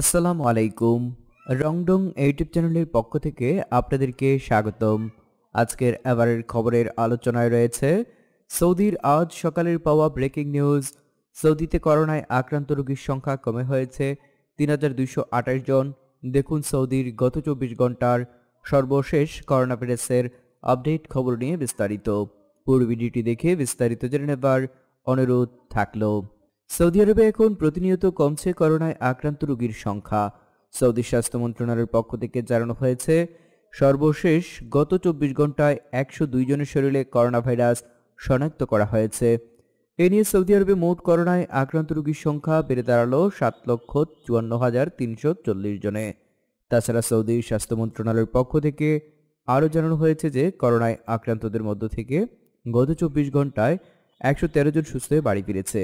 আসসালামু আলাইকুম রংডং ইউটিউব চ্যানেলের পক্ষ থেকে আপনাদেরকে স্বাগতম আজকের এবারের খবরের আলোচনায় রয়েছে সৌদির আজ সকালের পাওয়া ব্রেকিং নিউজ সৌদিতে করোনায় আক্রান্ত রোগীর সংখ্যা কমে হয়েছে তিন জন দেখুন সৌদির গত চব্বিশ ঘন্টার সর্বশেষ করোনা ভাইরাসের আপডেট খবর নিয়ে বিস্তারিত পুরো দেখে বিস্তারিত জেনে নেবার অনুরোধ থাকলো সৌদি আরবে এখন প্রতিনিয়ত কমছে করোনায় আক্রান্ত রোগীর সংখ্যা সৌদি স্বাস্থ্য মন্ত্রণালয়ের পক্ষ থেকে জানানো হয়েছে সর্বশেষ গত চব্বিশ ঘন্টায় একশো জনের শরীরে করোনা ভাইরাস শনাক্ত করা হয়েছে এ নিয়ে সৌদি আরবে মোট করোনায় আক্রান্ত রোগীর সংখ্যা বেড়ে দাঁড়ালো সাত লক্ষ চুয়ান্ন হাজার তিনশো চল্লিশ জনে তাছাড়া সৌদি স্বাস্থ্য মন্ত্রণালয়ের পক্ষ থেকে আরও জানানো হয়েছে যে করোনায় আক্রান্তদের মধ্য থেকে গত চব্বিশ ঘন্টায় একশো জন সুস্থ হয়ে বাড়ি ফিরেছে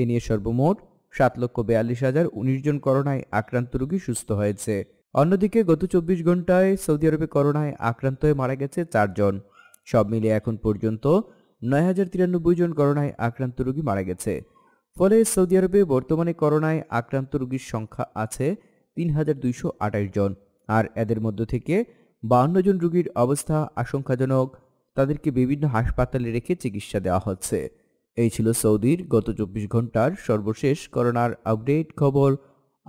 এ নিয়ে সর্বমোট সাত লক্ষ বেয়াল্লিশ হাজার উনিশ জন করোনায় আক্রান্ত রোগী সুস্থ হয়েছে অন্যদিকে গত চব্বিশ ঘন্টায় সৌদি আরবে করোনায় আক্রান্ত হয়ে মারা গেছে চারজন সব মিলিয়ে এখন পর্যন্ত নয় হাজার তিরানব্বই জন করোনায় আক্রান্ত রোগী মারা গেছে ফলে সৌদি আরবে বর্তমানে করোনায় আক্রান্ত রোগীর সংখ্যা আছে তিন হাজার দুইশো আঠাশ জন আর এদের মধ্য থেকে বাহান্ন জন রোগীর অবস্থা আশঙ্কাজনক তাদেরকে বিভিন্ন হাসপাতালে রেখে চিকিৎসা দেওয়া হচ্ছে এই ছিল সৌদির গত চব্বিশ ঘন্টার সর্বশেষ করোনার আপডেট খবর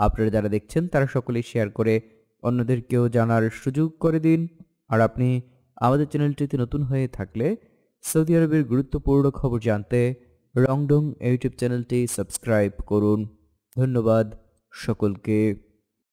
আপনারা যারা দেখছেন তারা সকলে শেয়ার করে অন্যদেরকেও জানার সুযোগ করে দিন আর আপনি আমাদের চ্যানেলটিতে নতুন হয়ে থাকলে সৌদি আরবের গুরুত্বপূর্ণ খবর জানতে রংডং ইউটিউব চ্যানেলটি সাবস্ক্রাইব করুন ধন্যবাদ সকলকে